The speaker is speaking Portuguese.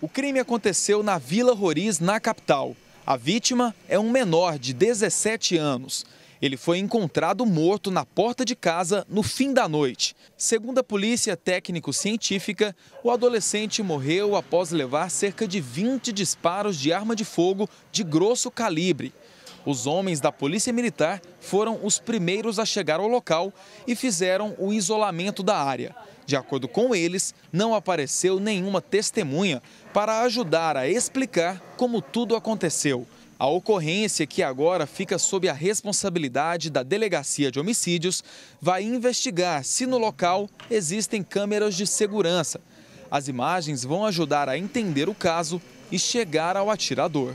O crime aconteceu na Vila Roriz, na capital. A vítima é um menor de 17 anos. Ele foi encontrado morto na porta de casa no fim da noite. Segundo a polícia técnico-científica, o adolescente morreu após levar cerca de 20 disparos de arma de fogo de grosso calibre. Os homens da Polícia Militar foram os primeiros a chegar ao local e fizeram o isolamento da área. De acordo com eles, não apareceu nenhuma testemunha para ajudar a explicar como tudo aconteceu. A ocorrência, que agora fica sob a responsabilidade da Delegacia de Homicídios, vai investigar se no local existem câmeras de segurança. As imagens vão ajudar a entender o caso e chegar ao atirador.